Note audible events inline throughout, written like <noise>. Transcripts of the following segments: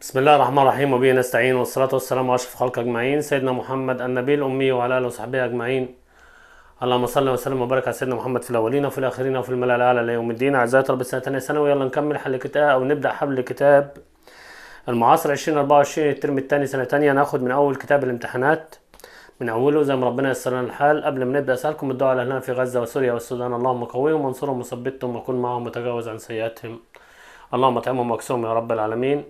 بسم الله الرحمن الرحيم وبه نستعين والصلاة والسلام على أشرف خلق أجمعين سيدنا محمد النبي الأمي وعلى آله وصحبه أجمعين اللهم صل وسلم وبارك على سيدنا محمد في الأولين وفي الآخرين وفي الملأ الأعلى ليوم الدين أعزائي طلبة السنة الثانية ثانوي يلا نكمل حل الكتاب أو نبدأ حل الكتاب المعاصر 2024 الترم الثاني سنة ثانية ناخد من أول كتاب الامتحانات من اوله زي ما ربنا يسر لنا الحال قبل ما نبدا اسالكم الدعاء لاهلنا في غزه وسوريا والسودان اللهم قويهم وانصرهم وثبتهم وكن معهم وتجاوز عن سيئاتهم اللهم اطعمهم واكسهم يا رب العالمين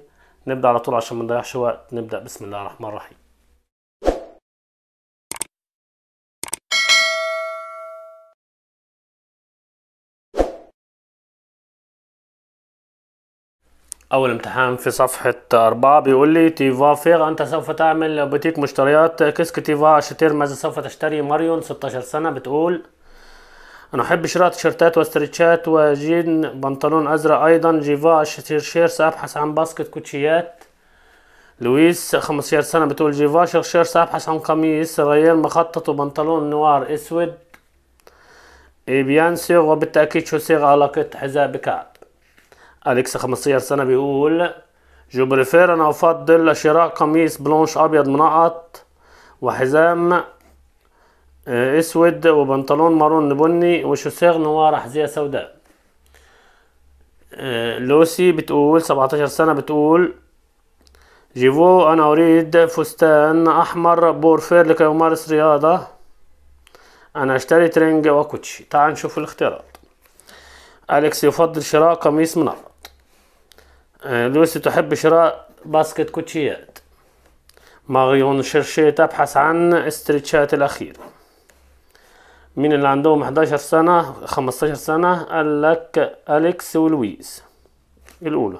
نبدأ على طول عشان ما نضيعش وقت نبدأ بسم الله الرحمن الرحيم أول امتحان في صفحة أربعة بيقول لي تيفا فيغ أنت سوف تعمل بوتيك مشتريات كيسك تيفا أشتير ماذا سوف تشتري ماريون 16 سنة بتقول انا احب شراء تيشرتات واسترتشات وجين بنطلون ازرق ايضا جيفا شيرس ابحث عن باسكت كوتشيات لويس 15 سنة بتقول جيفا شيرس ابحث عن قميص غير مخطط وبنطلون نوار اسود بيان سيغ وبالتأكيد شو سيغ علاقة حذاء بكعب أليكس 15 سنة بيقول جو بريفير أنا أفضل شراء قميص بلونش أبيض منقط وحزام آه، اسود وبنطلون مارون بني وشوسيغ نوار احذية سوداء آه، لوسي بتقول سبعتاشر سنة بتقول جيفو أنا أريد فستان أحمر بورفير لكي أمارس رياضة أنا أشتري ترينج وكوتشي تعال نشوف الاختيارات أليكس يفضل شراء قميص منقط آه، لوسي تحب شراء باسكت كوتشيات ماريون شرشي تبحث عن استرتشات الاخيره مين اللي عندهم 11 سنة 15 سنة قال لك أليكس ولويس الأولى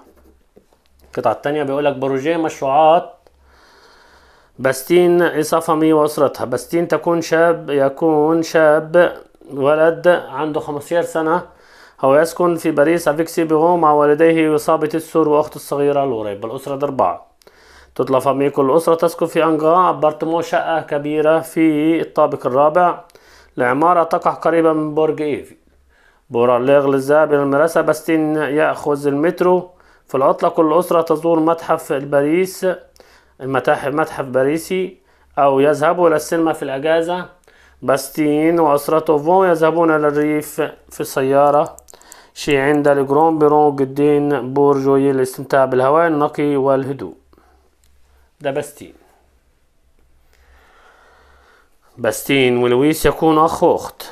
القطعة التانية بيقول لك بروجيه مشروعات باستين صفمي وأسرتها باستين تكون شاب يكون شاب ولد عنده 15 سنة هو يسكن في باريس افيكسي بيغو مع والديه وإصابة السور وأخته الصغيرة لوري بالأسرة الأسرة دي أربعة تطلع فامي كل أسرة تسكن في أنغا بارتمو شقة كبيرة في الطابق الرابع العمارة تقع قريبة من برج إيفي برليغ للذهاب إلى المدرسة باستين يأخذ المترو في العطلة كل أسرة تزور متحف باريس المتاحف متحف باريسي أو يذهبوا إلى السينما في الأجازة باستين وأسرته فون يذهبون إلى الريف في السيارة شي عند الجرون بيرون جدين بورجوي للاستمتاع بالهواء النقي والهدوء ده باستين باستين ولويس يكون أخ وأخت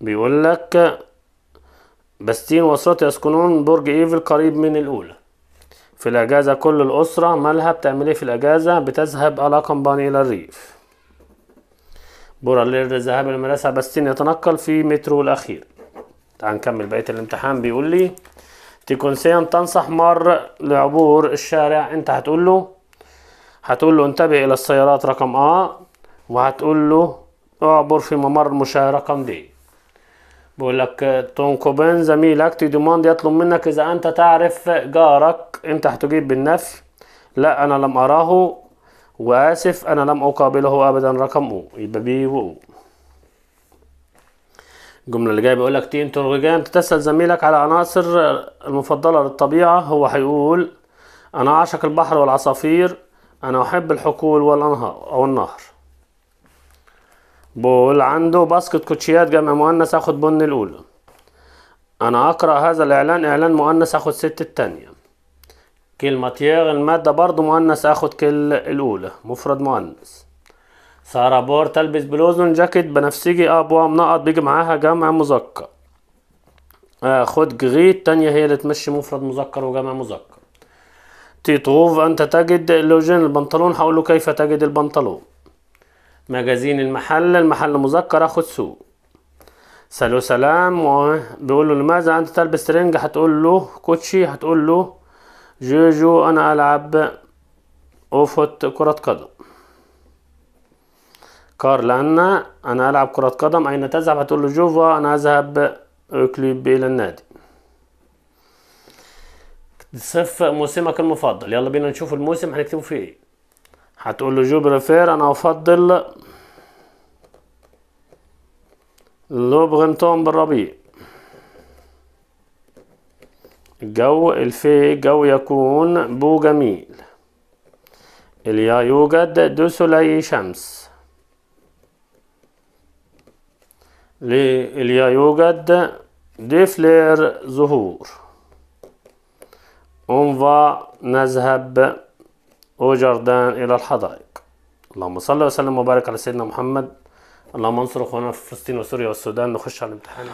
بيقول لك باستين وأسرته يسكنون برج إيفل قريب من الأولى في الأجازة كل الأسرة مالها بتعمل إيه في الأجازة بتذهب على كمباني إلى الريف برا ذهاب المدرسة باستين يتنقل في مترو الأخير تعال نكمل بقية الامتحان بيقول لي تيكونسيان تنصح مار لعبور الشارع انت هتقول له هتقول له انتبه الى السيارات رقم اه وهتقول له اعبر في ممر المشاة رقم دي بقول لك تونكوبين زميلك تي دوموند يطلب منك اذا انت تعرف جارك انت هتجيب بالنفي لا انا لم اراه واسف انا لم اقابله ابدا رقم او يبقى بي و الجملة اللي جاية بيقول لك تي انتروجان تسأل زميلك على عناصر المفضلة للطبيعة هو هيقول أنا أعشق البحر والعصافير أنا أحب الحقول والأنهار أو النهر بول عنده باسكت كوتشيات جمع مؤنث اخد بن الاولى انا اقرا هذا الاعلان اعلان مؤنث اخد ست التانية كلمة ياغ المادة برضو مؤنث اخد كل الاولى مفرد مؤنث سارة بور تلبس بلوزون جاكيت بنفسجي ابوا منقط بيجي معاها جمع مذكر اخد آه، غيت تانية هي اللي تمشي مفرد مذكر وجمع مذكر تيتوف انت تجد لوجين البنطلون هقوله كيف تجد البنطلون مجازين المحل المحل مذكر اخد سوق سألو سلام بيقول له لماذا انت تلبس ترنج هتقول له كوتشي هتقول له جوجو انا العب اوفوت كرة قدم كارل انا أنا ألعب كرة قدم أين تذهب هتقول له جوفا أنا أذهب أكليب إلى النادي صف موسمك المفضل يلا بينا نشوف الموسم هنكتبه فيه إيه هتقول له جو بريفير انا افضل بغنتون بالربيع الجو الفي جو يكون بو جميل اليا يوجد دو سولي شمس اليا يوجد دي فلير ظهور اون نذهب وجردان إلى الحدائق اللهم صل وسلم وبارك على سيدنا محمد اللهم انصر اخواننا في فلسطين وسوريا والسودان نخش على الامتحان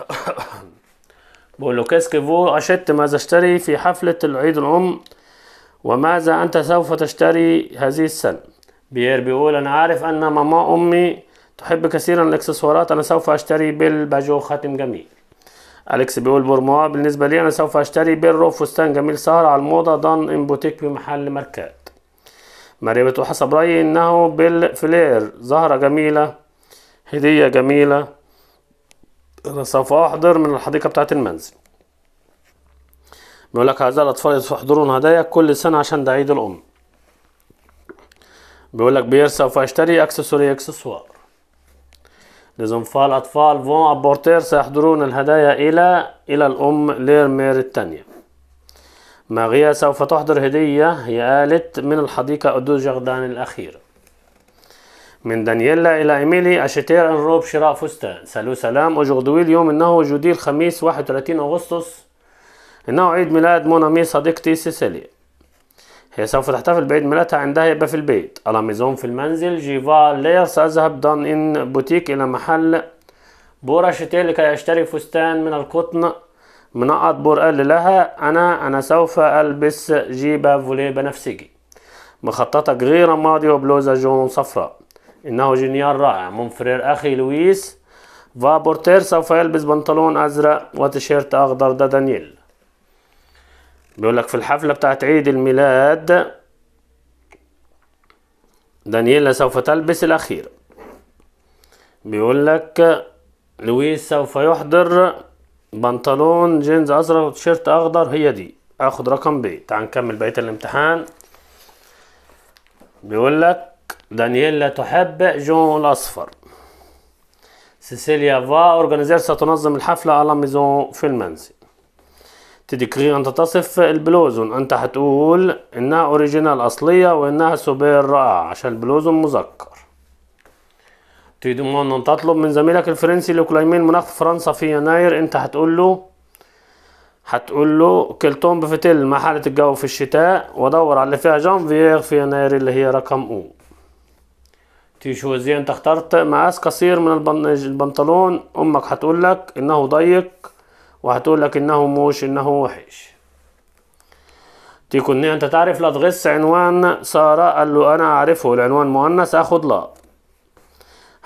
بقول له كيفو أشت ماذا اشتري في حفلة العيد الأم وماذا أنت سوف تشتري هذه السنة بيير بيقول أنا عارف أن ماما أمي تحب كثيرا الإكسسوارات أنا سوف أشتري بالباجو خاتم جميل أليكس بيقول بورموا بالنسبة لي أنا سوف أشتري بيرو فستان جميل سهر على الموضة دان إن بوتيك بمحل ماركات مريبته حسب رأيي إنه بالفلير زهرة جميلة هدية جميلة سوف أحضر من الحديقة بتاعة المنزل بيقول لك هذا الأطفال يحضرون هدايا كل سنة عشان ده عيد الأم بيقول لك بير سوف أشتري أكسسوري إكسسوار لزنفاء الأطفال فون أبورتير سيحضرون الهدايا إلى إلى الأم لير مير الثانية ماغيا سوف تحضر هدية هي قالت من الحديقة أدوز جغدان الأخير من دانييلا إلى إيميلي أشتير أن روب شراء فستان سالو سلام أجغدوي اليوم إنه جودي الخميس 31 أغسطس إنه عيد ميلاد مونامي صديقتي سيسيليا هي سوف تحتفل بعيد ميلادها عندها يبقى في البيت ميزون في المنزل جيفار ليا سأذهب دان إن بوتيك إلى محل بورا شتير لكي أشتري فستان من القطن منقط بور قال لها أنا أنا سوف ألبس جيبة فوليه بنفسجي مخططة غير ماضي وبلوزة جون صفراء إنه جينيال رائع فرير أخي لويس فابورتير سوف يلبس بنطلون أزرق وتيشيرت أخضر ده دانييل بيقول لك في الحفلة بتاعت عيد الميلاد دانييلا سوف تلبس الأخير بيقول لك لويس سوف يحضر بنطلون جينز ازرق وتيشيرت اخضر هي دي اخد رقم ب تعال نكمل بقيه الامتحان بيقول لك دانييلا تحب جون الاصفر سيسيليا فا اورجانيزير ستنظم الحفله على ميزون في المنزل تدكري أن تصف البلوزون أنت هتقول إنها أوريجينال أصلية وإنها سوبر رائعة عشان البلوزون مذكر في ضمان انت تطلب من زميلك الفرنسي لكليمين مناخ فرنسا في يناير انت هتقول له هتقول له كلتون بفتيل مع حالة الجو في الشتاء ودور على اللي فيها جانفيير في يناير اللي هي رقم او زي انت اخترت مقاس قصير من البنطلون امك هتقول لك انه ضيق وهتقول لك انه موش انه وحش تيكون انت تعرف لا تغس عنوان سارة قال له انا اعرفه العنوان مؤنث اخد لا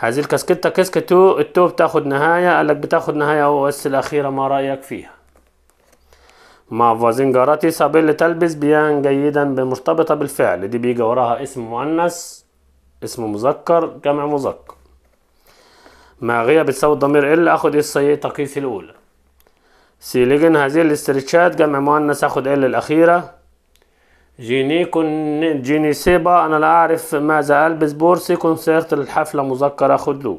هذه الكاسكتة كاسك التو بتاخد نهاية قالك بتاخد نهاية بس الأخيرة ما رأيك فيها مع جاراتي سابيل تلبس بيان جيدا بمرتبطة بالفعل دي بيجي وراها اسم مؤنث اسم مذكر جمع مذكر مع غياب بتساوي الضمير ال اخد اس سي تقيس الاولى سيليجن هذه الاسترتشات جمع مؤنث اخد ال الاخيرة كون جيني سيبا انا لا اعرف ماذا البس بورسي كونسيرت الحفلة مذكرة خذوه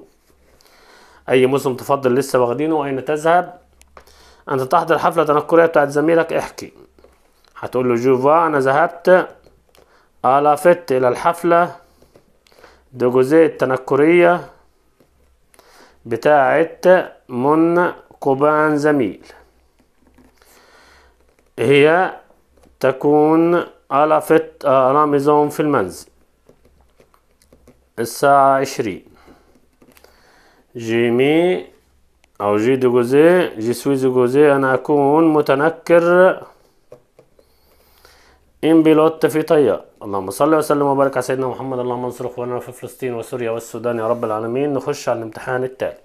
اي مسلم تفضل لسه واخدينه اين تذهب انت تحضر حفلة تنكرية بتاعت زميلك احكي هتقول له جوفا انا ذهبت الافت الى الحفلة دوجوزي التنكرية بتاعت من كوبان زميل هي تكون ألفت رامزهم آه، في المنزل الساعة عشرين جيمي أو جي غوزي جي سوي غوزي أنا أكون متنكر إن بيلوت في طيار اللهم صل وسلم وبارك على سيدنا محمد اللهم انصر اخواننا في فلسطين وسوريا والسودان يا رب العالمين نخش على الامتحان الثالث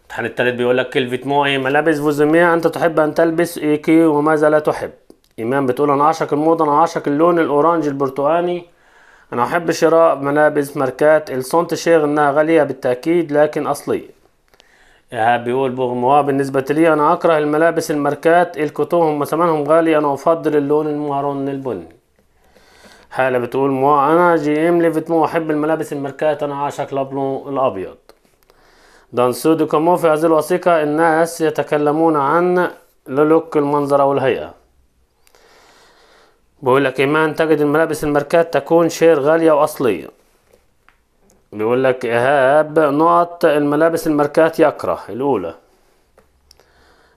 الامتحان الثالث بيقول لك كلفة موي ملابس فوزمية أنت تحب أن تلبس إيكي وماذا لا تحب إيمان بتقول أنا أعشق الموضة أنا أعشق اللون الأورانج البرتقاني أنا أحب شراء ملابس ماركات السونت شيغ إنها غالية بالتأكيد لكن أصلية إيهاب بيقول بوغموا بالنسبة لي أنا أكره الملابس الماركات الكتوهم وثمنهم غالي أنا أفضل اللون المارون البني حالة بتقول مو أنا جي إم ليفت مو أحب الملابس الماركات أنا عاشق لابلون الأبيض دانسودو كومو في هذه الوثيقة الناس يتكلمون عن للوك المنظر أو الهيئة بيقول لك إيمان تجد الملابس الماركات تكون شير غالية وأصلية بيقول لك إيهاب نقط الملابس الماركات يكره الأولى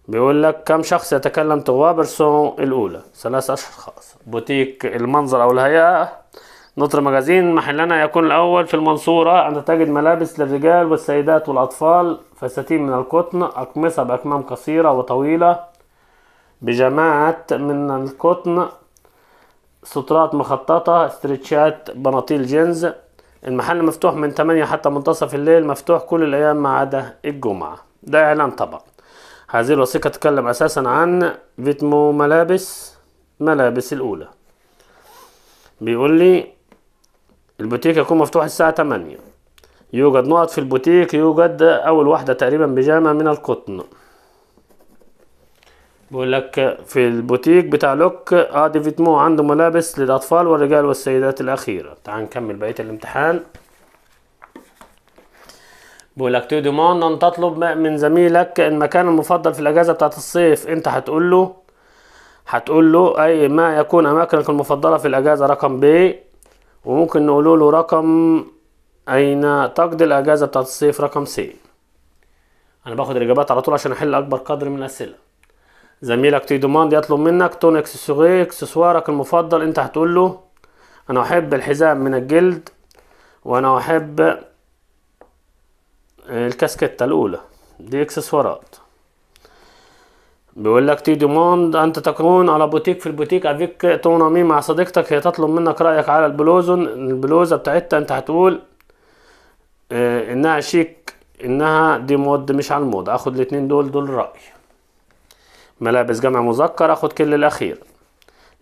بيقول لك كم شخص يتكلم توابرسون الأولى ثلاث أشخاص بوتيك المنظر أو الهيئة نطر مجازين محلنا يكون الأول في المنصورة أن تجد ملابس للرجال والسيدات والأطفال فساتين من القطن أقمصة بأكمام قصيرة وطويلة بجماعات من القطن سترات مخططة استرتشات بناطيل جينز المحل مفتوح من 8 حتى منتصف الليل مفتوح كل الأيام ما عدا الجمعة ده إعلان طبعا هذه الوثيقة تتكلم أساسا عن فيتمو ملابس ملابس الأولى بيقول لي البوتيك يكون مفتوح الساعة 8 يوجد نقط في البوتيك يوجد أول واحدة تقريبا بيجامة من القطن بقول لك في البوتيك بتاع لوك اه مو عنده ملابس للاطفال والرجال والسيدات الاخيره تعال نكمل بقيه الامتحان بقول لك تو ديموند ان تطلب من زميلك المكان المفضل في الاجازه بتاعت الصيف انت هتقول له هتقول له اي ما يكون اماكنك المفضله في الاجازه رقم ب وممكن نقول له رقم اين تقضي الاجازه بتاعت الصيف رقم س انا باخد الاجابات على طول عشان احل اكبر قدر من الاسئله زميلك تي دوماند يطلب منك تون اكسسوري اكسسوارك المفضل انت هتقول له انا احب الحزام من الجلد وانا احب الكاسكيت الاولى دي اكسسوارات بيقول لك تي ديموند انت تكون على بوتيك في البوتيك افيك تونامي مع صديقتك هي تطلب منك رايك على البلوزون البلوزه بتاعتها انت هتقول إيه، انها شيك انها دي مود مش على الموضه اخد الاتنين دول دول راي ملابس جمع مذكر اخد كل الاخير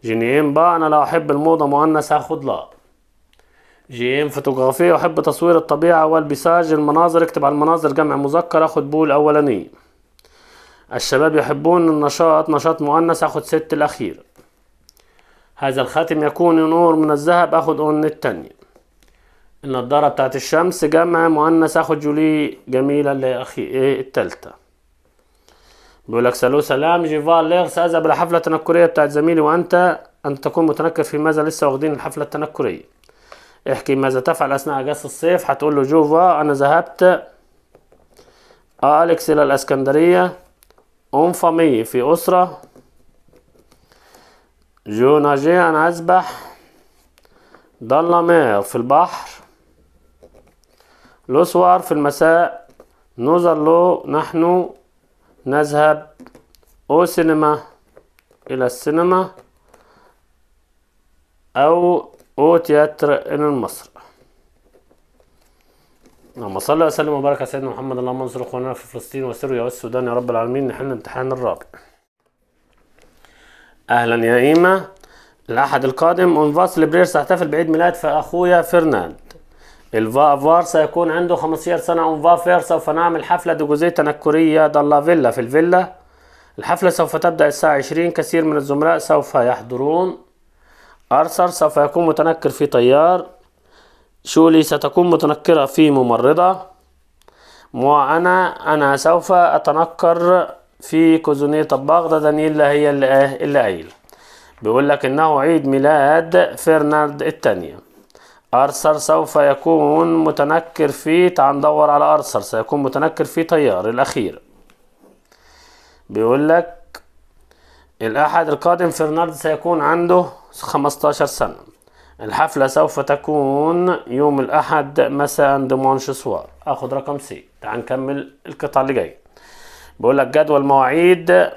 جينيين با انا لو احب الموضه مؤنث هاخد لا جيم فوتوغرافية أحب تصوير الطبيعة والبيساج المناظر اكتب على المناظر جمع مذكر أخد بول أولاني الشباب يحبون النشاط نشاط مؤنث أخد ست الأخير هذا الخاتم يكون نور من الذهب أخد أون التانية النضارة بتاعت الشمس جمع مؤنث أخد جولي جميلة اللي هي أخي إيه التالتة بيقول لك سلو سلام جيفال ليغ سأذهب الى حفله تنكريه بتاعت زميلي وانت ان تكون متنكر في ماذا لسه واخدين الحفله التنكريه احكي ماذا تفعل اثناء اجازه الصيف هتقول له جوفا انا ذهبت آه، اليكس الى الاسكندريه اون فامي في اسره جو ناجي انا اسبح ضل مير في البحر لوسوار في المساء نوزر لو نحن نذهب أو سينما إلى السينما أو أو تياتر إلى مصر اللهم صل وسلم وبارك على سيدنا محمد اللهم انصر اخواننا في فلسطين وسوريا والسودان يا رب العالمين نحن الامتحان الرابع اهلا يا ايما الاحد القادم اونفاس لبرير ساحتفل بعيد ميلاد فاخويا فرناند الفار سيكون عنده 15 سنة أون فير سوف نعمل حفلة دي تنكرية دالا فيلا في الفيلا الحفلة سوف تبدأ الساعة 20 كثير من الزملاء سوف يحضرون أرثر سوف يكون متنكر في طيار شولي ستكون متنكرة في ممرضة وأنا أنا سوف أتنكر في كوزونية طباخ ده دانيلا هي اللي, اللي قايلة بيقول لك إنه عيد ميلاد فرناند الثانية أرسر سوف يكون متنكر في تعال ندور على أرسر سيكون متنكر في تيار الأخير بيقول لك الأحد القادم فرنارد سيكون عنده 15 سنة الحفلة سوف تكون يوم الأحد مساء عند سوار أخد رقم سي تعال نكمل القطعة اللي جاية بيقول لك جدول مواعيد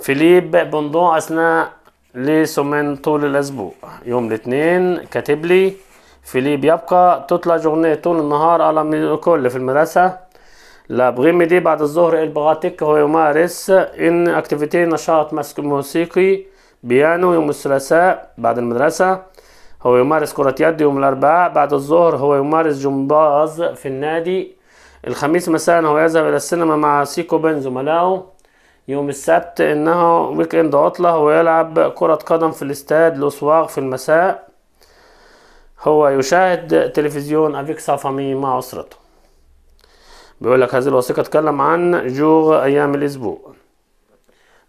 فيليب بندون أثناء لسومين طول الأسبوع يوم الاثنين كاتب لي فيليب يبقى تطلع جورنيه طول النهار على الكل في المدرسة دي بعد الظهر البغاتيك هو يمارس إن أكتيفيتي نشاط موسيقي بيانو يوم الثلاثاء بعد المدرسة هو يمارس كرة يد يوم الأربعاء بعد الظهر هو يمارس جمباز في النادي الخميس مساء هو يذهب إلى السينما مع سيكو بن زملائه يوم السبت إنه ويك إند عطلة هو يلعب كرة قدم في الاستاد لوسواغ في المساء هو يشاهد تلفزيون افيك سافامي مع اسرته بيقول لك هذه الوثيقه تتكلم عن جوغ ايام الاسبوع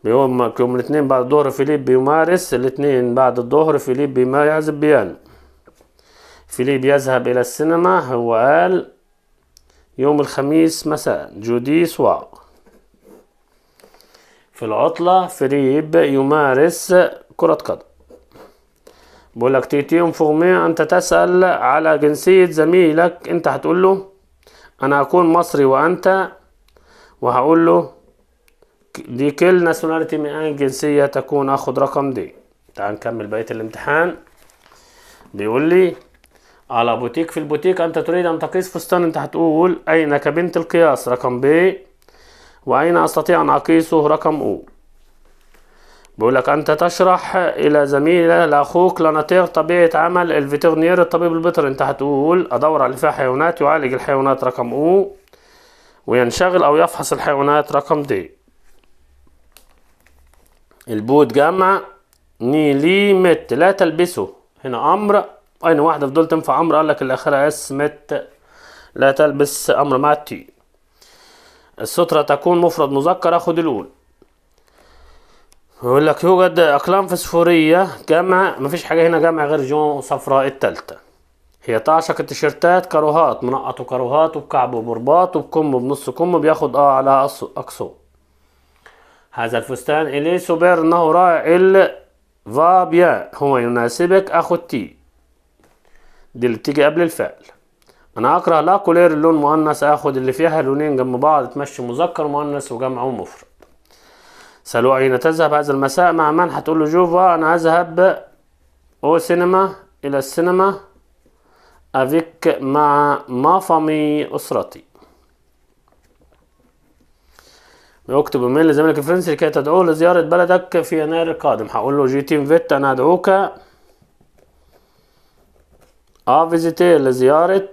بيوم يوم الاثنين بعد الظهر فيليب بيمارس الاثنين بعد الظهر فيليب بما بيان بيانو فيليب يذهب الى السينما هو قال يوم الخميس مساء جودي سوا في العطلة فريب يمارس كرة قدم بقول لك تيتي انفورمي انت تسأل على جنسية زميلك انت هتقول له انا هكون مصري وانت وهقول له دي كل ناسيوناليتي من اي جنسية تكون اخد رقم دي تعال نكمل بقية الامتحان بيقول لي على بوتيك في البوتيك انت تريد ان تقيس فستان انت هتقول اين كابينه القياس رقم ب واين استطيع ان اقيسه رقم او بيقول لك انت تشرح الى زميلة لاخوك لاناتير طبيعه عمل الفيتيرنير الطبيب البيطري انت هتقول ادور على فيها حيوانات يعالج الحيوانات رقم او وينشغل او يفحص الحيوانات رقم دي البوت جمع مت لا تلبسه هنا امر اين واحده في دول تنفع امر قال لك الاخيره اس مت لا تلبس امر مع التي السترة تكون مفرد مذكر اخد الاول يقول لك يوجد أقلام فسفورية جامعة مفيش حاجة هنا جامعة غير جون صفراء التالتة هي تعشق التيشيرتات كاروهات منقط وكاروهات وبكعب وبرباط وبكم وبنص كم بياخد اه على أقصو هذا الفستان إلي سوبر إنه رائع ال فابيا هو يناسبك أخو التي دي اللي بتيجي قبل الفعل أنا أكره لا كولير اللون مؤنث آخد اللي فيها لونين جنب بعض تمشي مذكر مؤنث وجمع ومفرد سألوه أين تذهب هذا المساء مع من هتقول له جوفا آه، أنا أذهب أو سينما إلى السينما أفيك مع ما فامي أسرتي اكتب ايميل لزميلك الفرنسي لكي تدعوه لزيارة بلدك في يناير القادم هقول له جي تيم فيت أنا أدعوك أفيزيتي آه، لزيارة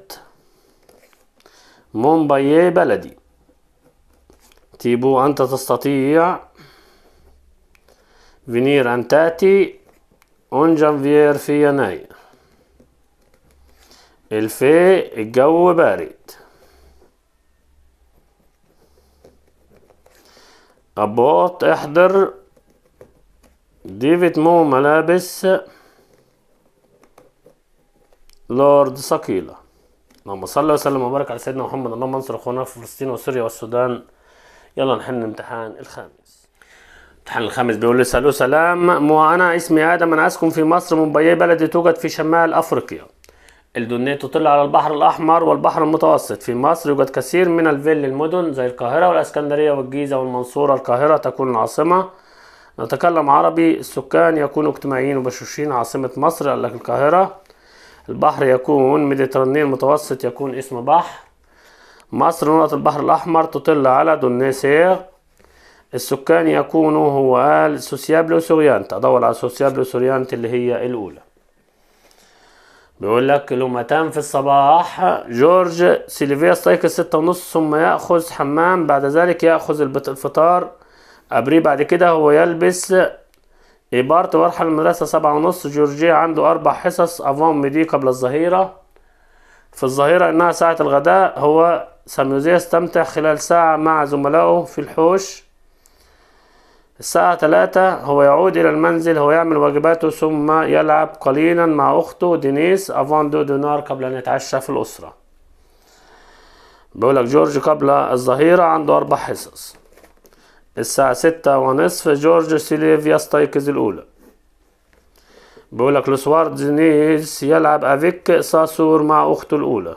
مومباي بلدي تيبو أنت تستطيع venire تاتي اون جانفيير في يناير الفي الجو بارد ابوت احضر ديفيد مو ملابس لورد صقيلة اللهم صل وسلم وبارك على سيدنا محمد اللهم انصر اخواننا في فلسطين وسوريا والسودان يلا نحن الامتحان الخامس الامتحان الخامس بيقول له سالوه سلام مو انا اسمي ادم انا اسكن في مصر مومباي بلدي توجد في شمال افريقيا الدنيا تطل على البحر الاحمر والبحر المتوسط في مصر يوجد كثير من الفيل المدن زي القاهره والاسكندريه والجيزه والمنصوره القاهره تكون العاصمه نتكلم عربي السكان يكونوا اجتماعيين وبشوشين عاصمه مصر قال لك القاهره البحر يكون ميديتراني المتوسط يكون اسمه بحر مصر نقطة البحر الأحمر تطل على دونيسير السكان يكونوا هو السوسيابل سوسيابلو سوريانت أدور على سوسيابلو سوريانت اللي هي الأولى بيقول لك لومتان في الصباح جورج سيليفيا يستيقظ ستة ونص ثم يأخذ حمام بعد ذلك يأخذ الفطار أبري بعد كده هو يلبس إبارة ويرحل المدرسة سبعة ونص جورجيا عنده أربع حصص أفون ميدي قبل الظهيرة في الظهيرة إنها ساعة الغداء هو ساميوزي يستمتع خلال ساعة مع زملائه في الحوش الساعة ثلاثة هو يعود إلى المنزل هو يعمل واجباته ثم يلعب قليلا مع أخته دينيس أفان دو دينار قبل أن يتعشى في الأسرة بيقولك جورج قبل الظهيرة عنده أربع حصص الساعة ستة ونصف جورج سيليف يستيقظ الأولى بيقولك لسوار دينيس يلعب أفيك ساسور مع أخته الأولى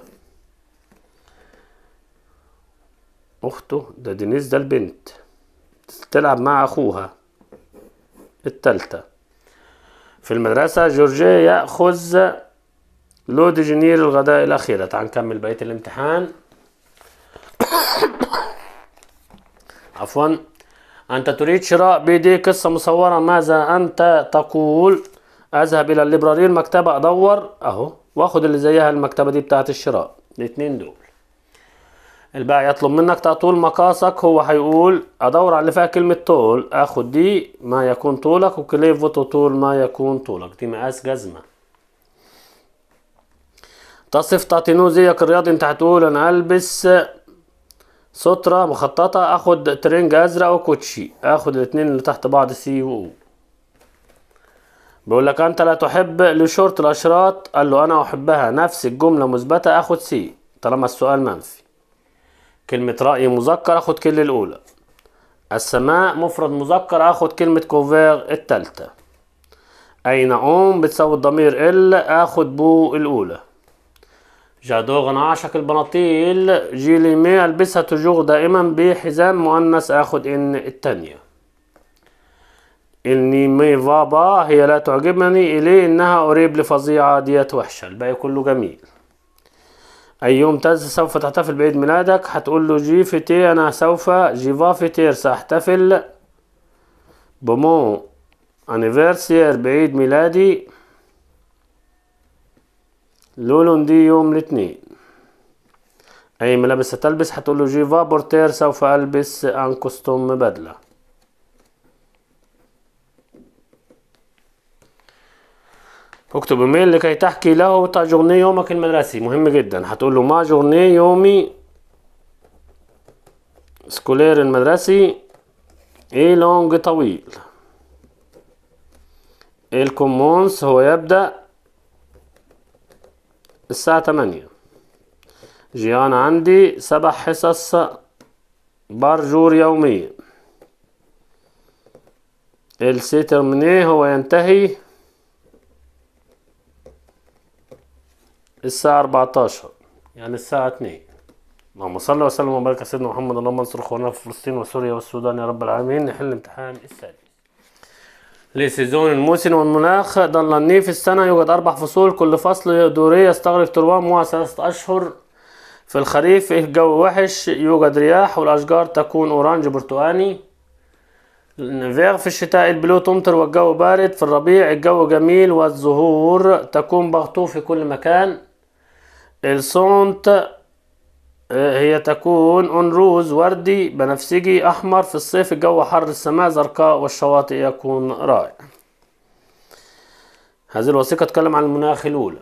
أخته ده دينيس ده البنت تلعب مع أخوها التالتة في المدرسة جورجي يأخذ لو دي جنير الغداء الأخيرة تعال نكمل بقية الامتحان <coughs> عفوا أنت تريد شراء بي دي قصة مصورة ماذا أنت تقول أذهب إلى الليبراري المكتبة أدور أهو وأخد اللي زيها المكتبة دي بتاعت الشراء الاتنين دول البائع يطلب منك تطول مقاسك هو هيقول ادور على اللي فيها كلمة طول اخد دي ما يكون طولك وكليف طول ما يكون طولك دي مقاس جزمة تصف تعطينو زيك الرياضي انت هتقول انا البس سترة مخططة اخد ترنج ازرق وكوتشي اخد الاتنين اللي تحت بعض سي و او بيقول لك انت لا تحب لشورت الاشراط قال له انا احبها نفس الجملة مثبتة اخد سي طالما السؤال منفي كلمة رأي مذكر اخد كل الأولى السماء مفرد مذكر اخد كلمة كوفير التالتة أين أم بتساوي الضمير ال اخد بو الأولى جادوغ أنا أعشق البناطيل جيلي مي ألبسها تجوغ دائما بحزام مؤنث اخد إن التانية إني مي فابا هي لا تعجبني إلي إنها قريب لفظيعة ديت وحشة الباقي كله جميل أي يوم تز سوف تحتفل بعيد ميلادك هتقول له جي فيتي أنا سوف جيفا فيتير سأحتفل بمو أنيفرسير بعيد ميلادي لولون دي يوم الاثنين أي ملابس هتلبس هتقول له جيفا بورتير سوف ألبس أن كوستوم بدلة اكتب ايميل لكي تحكي له جورنيه يومك المدرسي مهم جدا هتقول له ما جورنيه يومي سكولير المدرسي اي لونج طويل الكومونس هو يبدأ الساعة تمانية جيان عندي سبع حصص بارجور يوميا السي ترمينيه هو ينتهي الساعة 14 يعني الساعة 2 اللهم صل وسلم وبارك على سيدنا محمد اللهم انصر اخواننا في فلسطين وسوريا والسودان يا رب العالمين نحل الامتحان السادس لسيزون الموسم والمناخ النيل في السنة يوجد أربع فصول كل فصل دوري يستغرق تروان مع ثلاثة أشهر في الخريف الجو وحش يوجد رياح والأشجار تكون أورانج برتقاني نيفير في الشتاء البلو تمطر والجو بارد في الربيع الجو جميل والزهور تكون بغطو في كل مكان السونت eh, هي تكون اون روز وردي بنفسجي أحمر في الصيف الجو حر السماء زرقاء والشواطئ يكون رائع هذه الوثيقة تتكلم عن المناخ الأولى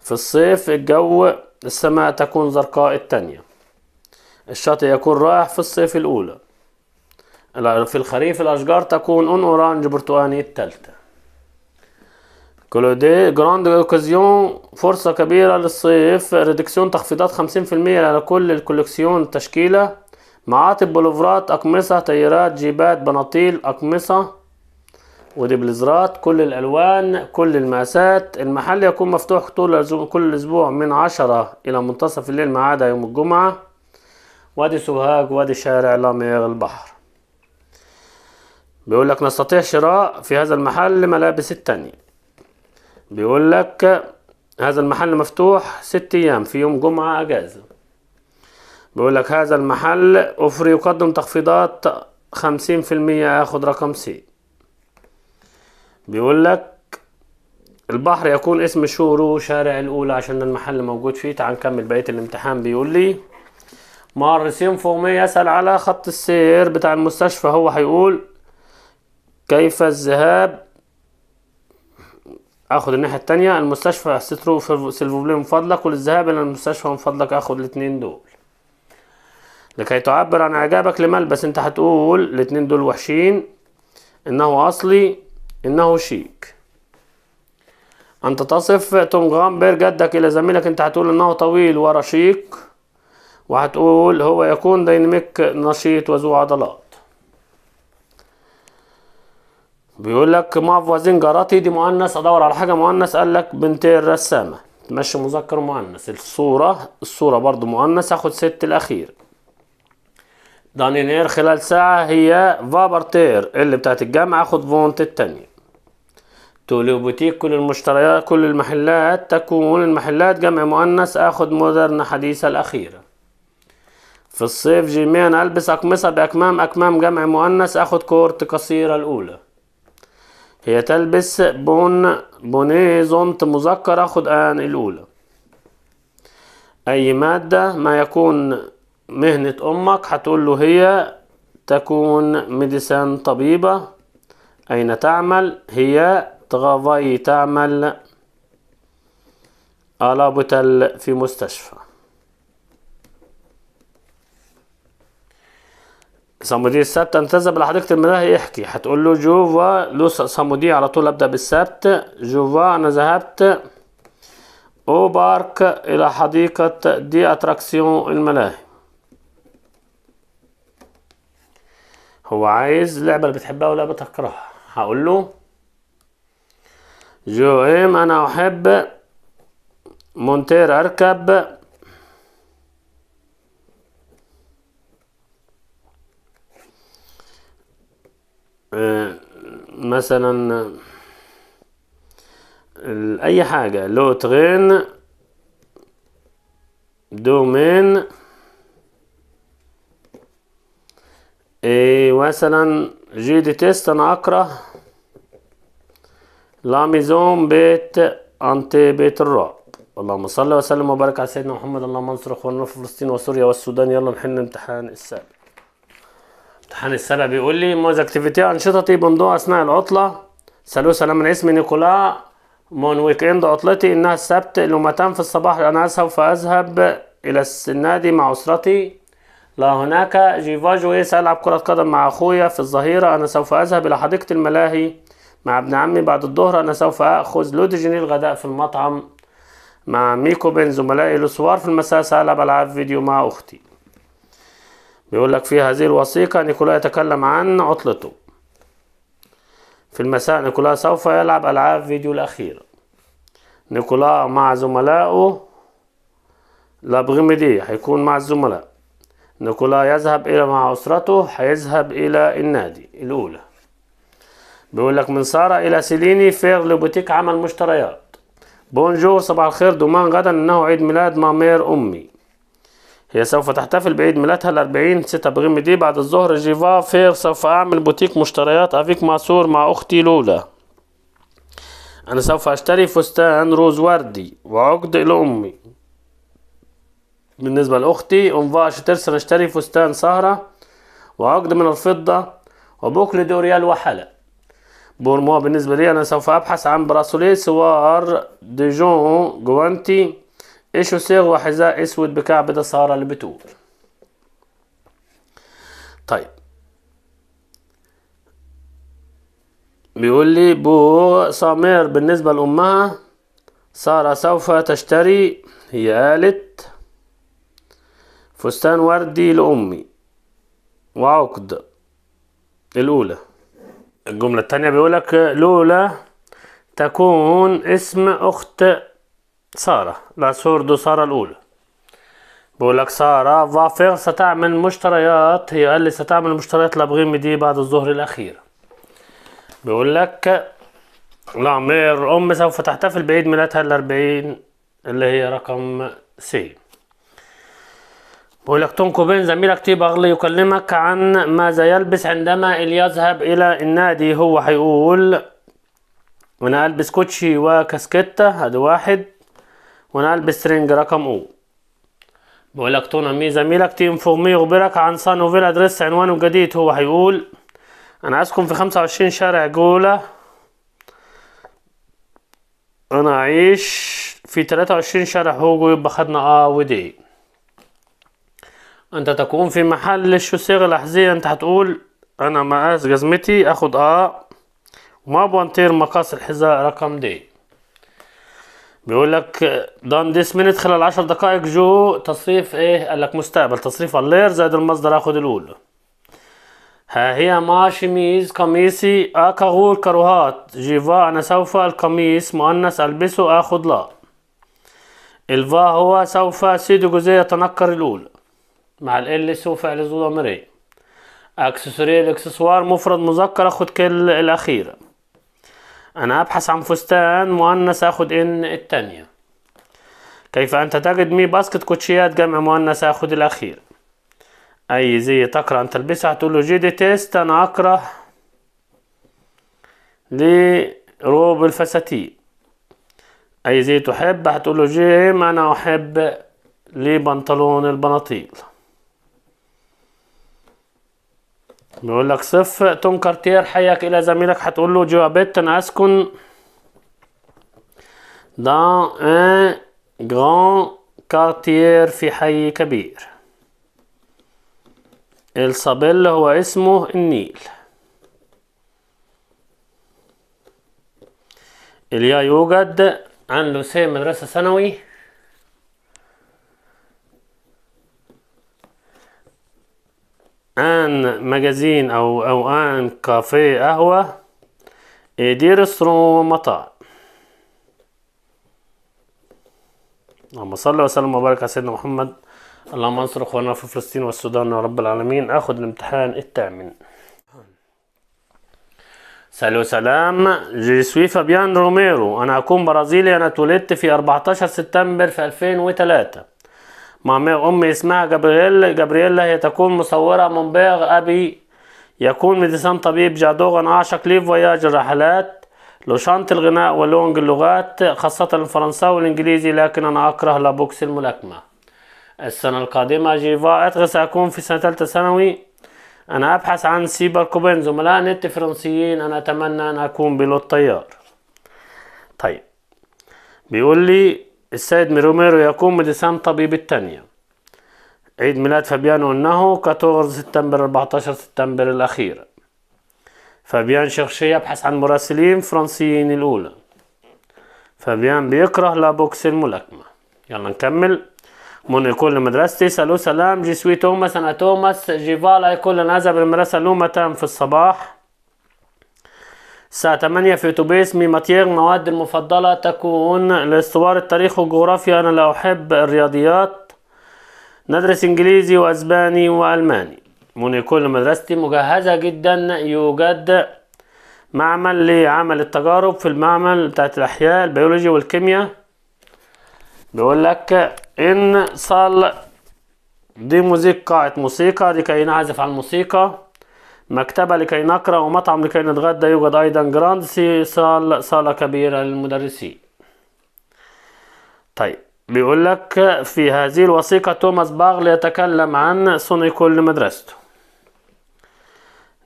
في الصيف الجو السماء تكون زرقاء التانية الشاطئ يكون رائع في الصيف الأولى في الخريف الأشجار تكون أون أورانج برتقاني التالتة كلودي جراند اوكازيون فرصة كبيرة للصيف ريدكسيون تخفيضات خمسين في المية على كل الكوليكسيون التشكيلة معاطب بلوفرات أقمصة تيارات جيبات بناطيل أقمصة ودي بلزرات كل الألوان كل المقاسات المحل يكون مفتوح طول كل أسبوع من عشرة إلى منتصف الليل ما عدا يوم الجمعة وادي سوهاج وادي شارع لامير البحر بيقول لك نستطيع شراء في هذا المحل ملابس التانية بيقول لك هذا المحل مفتوح ست ايام في يوم جمعة اجازة بيقول لك هذا المحل اوفر يقدم تخفيضات خمسين في المية اخد رقم سي بيقول لك البحر يكون اسم شورو شارع الاولى عشان المحل موجود فيه تعال نكمل بقية الامتحان بيقول لي مهندسين مي يسأل على خط السير بتاع المستشفى هو هيقول كيف الذهاب اخد الناحية التانية المستشفى سترو سيلفوبلي من فضلك وللذهاب الى المستشفى من فضلك اخد الاتنين دول لكي تعبر عن اعجابك لملبس انت هتقول الاتنين دول وحشين انه اصلي انه شيك انت تصف توم غامبر جدك الى زميلك انت هتقول انه طويل ورشيق وهتقول هو يكون ديناميك نشيط وذو عضلات بيقول لك ما فوازين جاراتي دي مؤنث ادور على حاجه مؤنث قال لك بنت الرسامه تمشي مذكر مؤنث الصوره الصوره برضو مؤنث اخد ست الاخير دانينير خلال ساعة هي فابرتير اللي بتاعت الجامعة اخد فونت التانية تولي بوتيك كل المشتريات كل المحلات تكون المحلات جمع مؤنث اخد مودرن حديثة الأخيرة في الصيف جيمين ألبس أقمصة بأكمام أكمام جمع مؤنث اخد كورت قصيرة الأولى هي تلبس بون بونيزونت مذكرة خد آن الأولى أي مادة ما يكون مهنة أمك هتقول له هي تكون ميديسان طبيبة أين تعمل هي تغافي تعمل على في مستشفى صمودي السبت انتزه لحديقه الملاهي احكي هتقول له جوفا لو صمودي على طول ابدا بالسبت جوفا انا ذهبت او بارك الى حديقه دي اتراكسيون الملاهي هو عايز لعبه اللي بتحبها ولا تكرهها هقول له جو ام انا احب مونتير اركب آه، مثلا اي حاجة لو ترين دومين إيه مثلا جي دي تيست انا اقرا لا ميزون بيت انتي بيت الرعب اللهم صل وسلم وبارك على سيدنا محمد اللهم انصر اخواننا في فلسطين وسوريا والسودان يلا نحل امتحان السابق امتحان السنة بيقول لي موز اكتيفيتي أنشطتي بندو أثناء العطلة سلام من اسمي نيكولا مون ويك إند عطلتي إنها السبت لومتان في الصباح أنا سوف أذهب إلى النادي مع أسرتي لا هناك جيفاجوي سألعب كرة قدم مع أخويا في الظهيرة أنا سوف أذهب إلى حديقة الملاهي مع ابن عمي بعد الظهر أنا سوف أخذ لودجيني الغداء في المطعم مع ميكو بين زملائي الأسوار في المساء سألعب ألعاب فيديو مع أختي بيقول لك في هذه الوثيقة نيكولا يتكلم عن عطلته في المساء نيكولا سوف يلعب ألعاب فيديو الأخيرة نيكولا مع زملائه لابغمدي هيكون مع الزملاء نيكولا يذهب إلى مع أسرته هيذهب إلى النادي الأولى بيقول لك من سارة إلى سيليني فير لبوتيك عمل مشتريات بونجور صباح الخير دومان غدا أنه عيد ميلاد مامير أمي هي سوف تحتفل بعيد ميلادها الأربعين ستة بغم دي بعد الظهر جيفا فير سوف أعمل بوتيك مشتريات أفيك ماسور مع أختي لولا أنا سوف أشتري فستان روز وردي وعقد لأمي بالنسبة لأختي أنفا ترسل أشتري فستان سهرة وعقد من الفضة وبوكل دوريال وحلا بورموا بالنسبة لي أنا سوف أبحث عن براسولي سوار جون جوانتي إيشو صيغ وحذاء أسود بكعب صار بتقول طيب بيقول لي بو سامير بالنسبة لأمها سارة سوف تشتري هي قالت فستان وردي لأمي وعقد الأولى الجملة التانية بيقولك لولا تكون اسم أخت سارة لا دو سارة الأولى بقول لك سارة فافيغ ستعمل مشتريات هي قال لي ستعمل مشتريات لابغيم دي بعد الظهر الأخير بقولك لك أم سوف تحتفل بعيد ميلادها الأربعين اللي هي رقم سي بقول لك كوبين بين زميلك تيب أغلي يكلمك عن ماذا يلبس عندما يذهب إلى النادي هو هيقول أنا ألبس كوتشي وكاسكيتا هذا واحد ونقلب سترينج رقم او بقولك لك تونا مي زميلك تيم مي يخبرك عن سانو فيلا ادريس عنوانه الجديد هو هيقول انا عايزكم في 25 شارع جولة انا عايش في 23 شارع هوجو يبقى خدنا اه ودي انت تكون في محل الشوسيغ الاحذية انت هتقول انا مقاس جزمتي اخد اه وما بونطير مقاس الحذاء رقم دي بيقول لك دان ديس مينت خلال 10 دقائق جو تصريف ايه قال لك مستقبل تصريف اللير زائد المصدر اخد الاولى ها هي ما شميز قميصي اكغول كروهات جيفا انا سوف القميص مؤنث البسه اخد لا الفا هو سوف سيدو جوزي يتنكر الاولى مع ال سوف فعل ضميري اكسسوار الاكسسوار مفرد مذكر اخد كل الاخيره أنا أبحث عن فستان مؤنث أخد إن التانية كيف أنت تجد مي باسكت كوتشيات جمع مؤنث أخد الأخير أي زي تكره أن تلبسها تقول له جيدي تيست أنا أكره لروب الفساتين أي زي تحب هتقول له جيم أنا أحب لبنطلون البناطيل بيقول لك صف توم كارتير حيك الى زميلك هتقول له جوابيت اسكن دان ان إيه، جران كارتير في حي كبير الصابيل هو اسمه النيل اليا يوجد عن لوسيه مدرسة ثانوي مجازين او اوان كافيه قهوه دير سترو مطاع اللهم صل وسلم وبارك على سيدنا محمد اللهم انصر اخواننا في فلسطين والسودان يا رب العالمين اخذ الامتحان الثامن سلو سلام جي سوي فابيان روميرو انا اكون برازيلي انا اتولدت في 14 سبتمبر في 2003 مع أمي اسمها جابرييلا جابرييلا هي تكون مصورة منبغ أبي يكون ميديسان طبيب جادوغن أعشق لي فواياج الرحلات لوشانت الغناء ولونج اللغات خاصة الفرنساوي والإنجليزي لكن أنا أكره لابوكس الملاكمة السنة القادمة جيفا أتغي سأكون في سنة ثالثة ثانوي أنا أبحث عن سيبر كوبين زملاء نت فرنسيين أنا أتمنى أن أكون بلوت طيار طيب بيقول لي السيد ميروميرو يقوم بلسان طبيب التانية عيد ميلاد فابيانو إنه 14 سبتمبر 14 سبتمبر الأخير فابيان شرشي يبحث عن مراسلين فرنسيين الأولى فابيان بيكره لابوكس الملاكمة يلا نكمل من يقول لمدرستي سالو سلام جي سوي توماس أنا توماس جيفالا لنا هذا بالمدرسة لومتان في الصباح الساعة 8 في أتوبيس ميماتير مواد المفضلة تكون الاستوار التاريخ والجغرافيا أنا لا أحب الرياضيات ندرس إنجليزي وأسباني وألماني كل مدرستي مجهزة جدا يوجد معمل لعمل التجارب في المعمل بتاعت الأحياء البيولوجي والكيمياء بيقول لك إن صال دي موسيقى قاعة موسيقى دي كي نعزف على الموسيقى مكتبة لكي نقرأ ومطعم لكي نتغدى يوجد أيضا جراند سي صال صالة كبيرة للمدرسين طيب بيقول لك في هذه الوثيقة توماس باغل يتكلم عن صنع كل مدرسته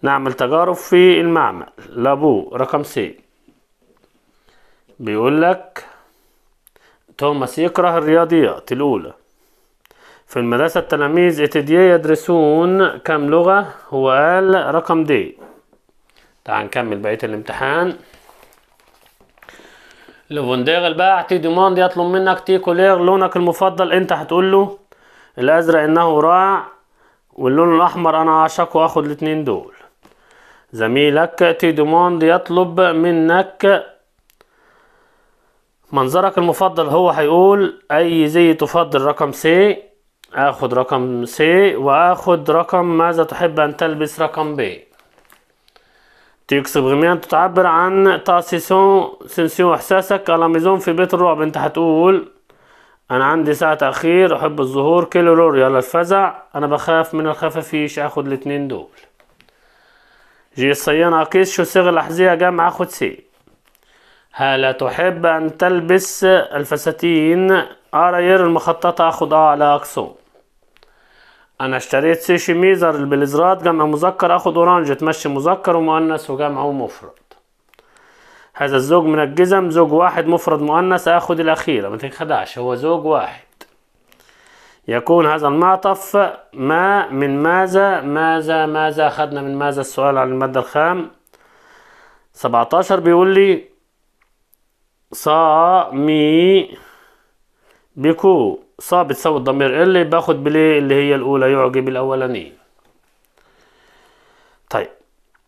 نعمل تجارب في المعمل لابو رقم سي بيقول لك توماس يكره الرياضيات الأولى في المدرسة التلاميذ اتدي يدرسون كم لغة هو قال رقم دي تعال نكمل بقية الامتحان لفونديغل بقى تي ديموند يطلب منك تي كولير لونك المفضل انت هتقول له الازرق انه راع واللون الاحمر انا اعشقه واخد الاتنين دول زميلك تي ديموند يطلب منك منظرك المفضل هو هيقول اي زي تفضل رقم سي اخد رقم سي واخد رقم ماذا تحب ان تلبس رقم بي تكسب غميان تعبر عن تاسيسون سنسيون احساسك الاميزون في بيت الرعب انت هتقول انا عندي ساعة تأخير احب الظهور كيلو رور يلا الفزع انا بخاف من الخفافيش اخد الاتنين دول جي الصيانة اقيس شو صيغ الاحذية جامعة اخد سي هل تحب ان تلبس الفساتين اراير المخططة اخد اه على اقسام انا اشتريت سيشي ميزر بالازراد جمع مذكر اخد اورانج تمشي مذكر ومؤنث وجمع ومفرد هذا الزوج من الجزم زوج واحد مفرد مؤنث اخد الاخيره ما تنخدعش هو زوج واحد يكون هذا المعطف ما من ماذا ماذا ماذا اخذنا من ماذا السؤال عن المادة الخام 17 بيقول لي صا مي بكو صا بتساوي الضمير اللي باخد بلي اللي هي الأولى يعجب الأولانية طيب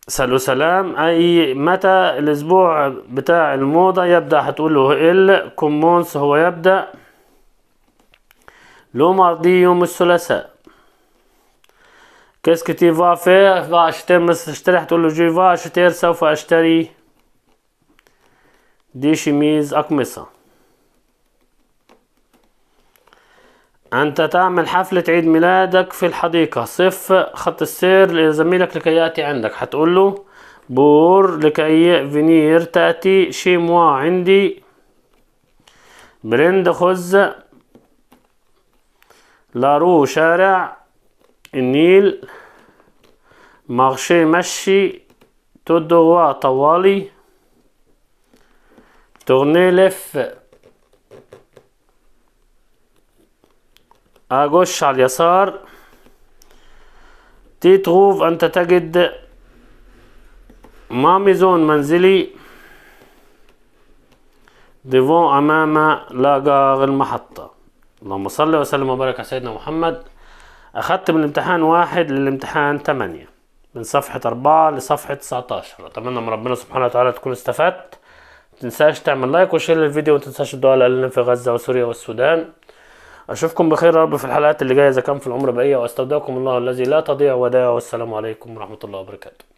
سلو سلام أي متى الأسبوع بتاع الموضة يبدأ هتقول له ال كومونس هو يبدأ لو ماردي يوم الثلاثاء كيس كتي فا فير فا اشتري اشتري هتقول له جي فا اشتري سوف اشتري دي شميز أقمصة أنت تعمل حفلة عيد ميلادك في الحديقة صف خط السير لزميلك لكي يأتي عندك هتقول له بور لكي فينير تأتي شي موا عندي برند خز لارو شارع النيل مارشي مشي تدوا طوالي تغني لف à آه، gauche على اليسار تي تروف أن تجد ماميزون منزلي ديفون أمام لاجار المحطة اللهم صل وسلم وبارك على سيدنا محمد أخذت من الامتحان واحد للامتحان ثمانية من صفحة أربعة لصفحة تسعتاشر أتمنى من ربنا سبحانه وتعالى تكون استفدت متنساش تعمل لايك وشير للفيديو ومتنساش الدعاء للأهلنا في غزة وسوريا والسودان اشوفكم بخير يا رب في الحلقات اللي جايه اذا كان في العمر بقيه واستودعكم الله الذي لا تضيع ودائعه والسلام عليكم ورحمه الله وبركاته